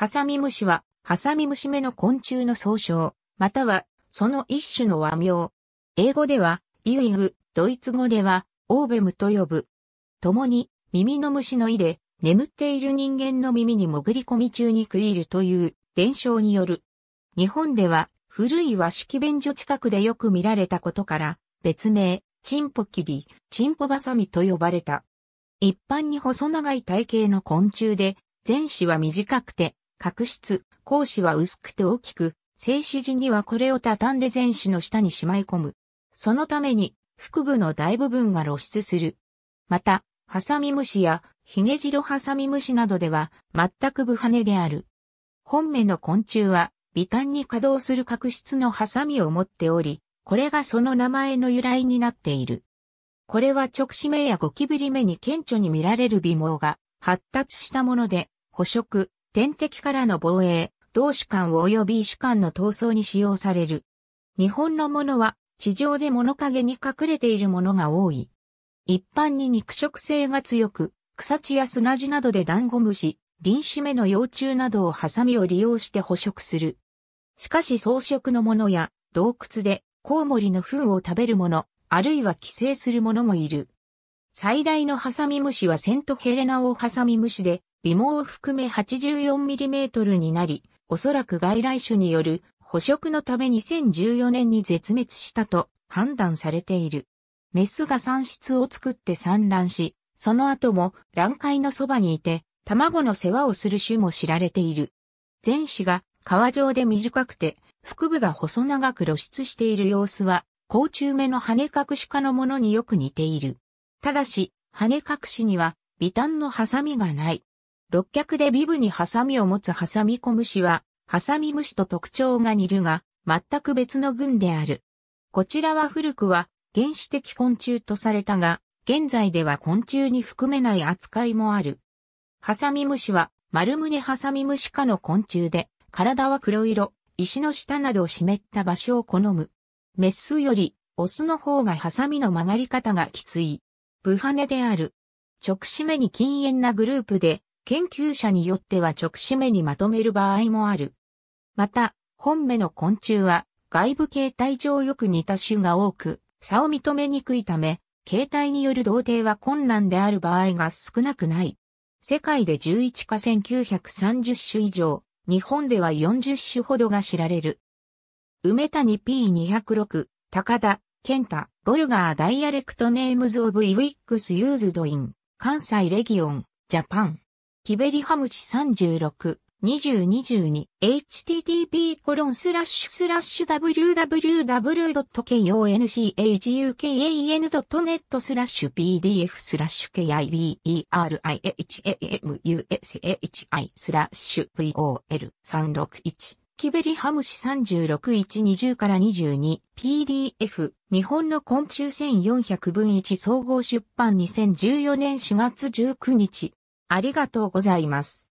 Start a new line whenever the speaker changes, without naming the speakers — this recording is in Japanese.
ハサミムシは、ハサミムシ目の昆虫の総称、または、その一種の和名。英語では、イウイグ、ドイツ語では、オーベムと呼ぶ。共に、耳の虫の胃で、眠っている人間の耳に潜り込み中に食いるという伝承による。日本では、古い和式便所近くでよく見られたことから、別名、チンポキリ、チンポバサミと呼ばれた。一般に細長い体型の昆虫で、前肢は短くて、角質、格子は薄くて大きく、静止時にはこれを畳んで前肢の下にしまい込む。そのために、腹部の大部分が露出する。また、ハサミムシやヒゲジロハサミムシなどでは全く無羽である。本目の昆虫は微端に稼働する角質のハサミを持っており、これがその名前の由来になっている。これは直視目やゴキブリ目に顕著に見られる微毛が発達したもので、捕食、天敵からの防衛、同種間及び種間の闘争に使用される。日本のものは地上で物陰に隠れているものが多い。一般に肉食性が強く、草地や砂地などでダンゴムシ、林子目の幼虫などをハサミを利用して捕食する。しかし草食のものや洞窟でコウモリの糞を食べるもの、あるいは寄生するものもいる。最大のハサミ虫はセントヘレナオオハサミ虫で、尾毛を含め 84mm になり、おそらく外来種による捕食のため2014年に絶滅したと判断されている。メスが産室を作って産卵し、その後も卵塊のそばにいて、卵の世話をする種も知られている。前肢が皮状で短くて、腹部が細長く露出している様子は、甲虫目の羽隠し科のものによく似ている。ただし、羽隠しには、微端のハサミがない。六脚でビブにハサミを持つハサミコムシは、ハサミムシと特徴が似るが、全く別の群である。こちらは古くは原始的昆虫とされたが、現在では昆虫に含めない扱いもある。ハサミムシは丸胸ハサミムシ科の昆虫で、体は黒色、石の下などを湿った場所を好む。メスよりオスの方がハサミの曲がり方がきつい。ブハネである。直締めに禁煙なグループで、研究者によっては直視目にまとめる場合もある。また、本目の昆虫は外部形態上よく似た種が多く、差を認めにくいため、形態による同定は困難である場合が少なくない。世界で11か1930種以上、日本では40種ほどが知られる。梅谷 P206、高田、健太、ボルガーダイアレクトネームズオブイウィックスユーズドイン、関西レギオン、ジャパン。キベリハムシ36、2022http コロンスラッシュスラッシュ www.konchukan.net スラッシュ pdf スラッシュ kiberihamushi スラッシュ pol361 キベリハムシ36120から 22PDF 日本の昆虫1400分1総合出版2014年4月19日ありがとうございます。